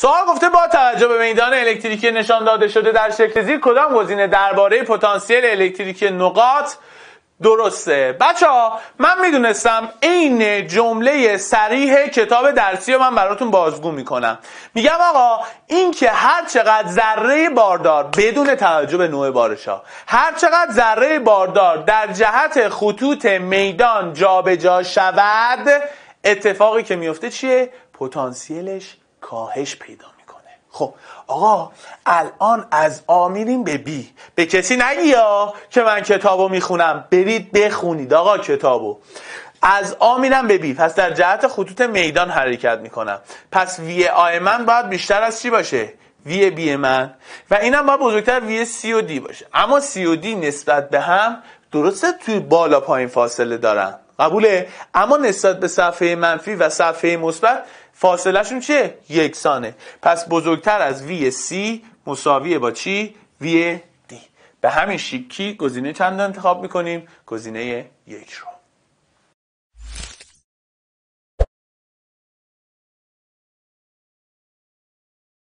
سوال گفته با توجه به میدان الکتریکی نشان داده شده در شکل زیر کدام گزینه درباره پتانسیل الکتریکی نقاط درسته بچه ها من میدونستم عین جمله سریح کتاب درسی رو من براتون بازگو میکنم میگم آقا این که هر چقدر ذره باردار بدون توجه به نوع بارشا هر چقدر ذره باردار در جهت خطوط میدان جابجا جا شود اتفاقی که میفته چیه پتانسیلش کاهش پیدا میکنه خب آقا الان از آ میریم به بی به کسی نگیا که من کتابو میخونم برید بخونید آقا کتابو از آ میرم به بی پس در جهت خطوط میدان حرکت میکنم پس وی آی من باید بیشتر از چی باشه وی بی من و اینم باید بزرگتر وی سی و دی باشه اما سی و دی نسبت به هم درسته توی بالا پایین فاصله دارن قبوله اما نسبت به صفحه منفی و صفحه مثبت فاصلهشون چیه یکسانه پس بزرگتر از وی سی مساویه با چی وی دی به همین شیکی گزینه چند انتخاب میکنیم گزینه یک رو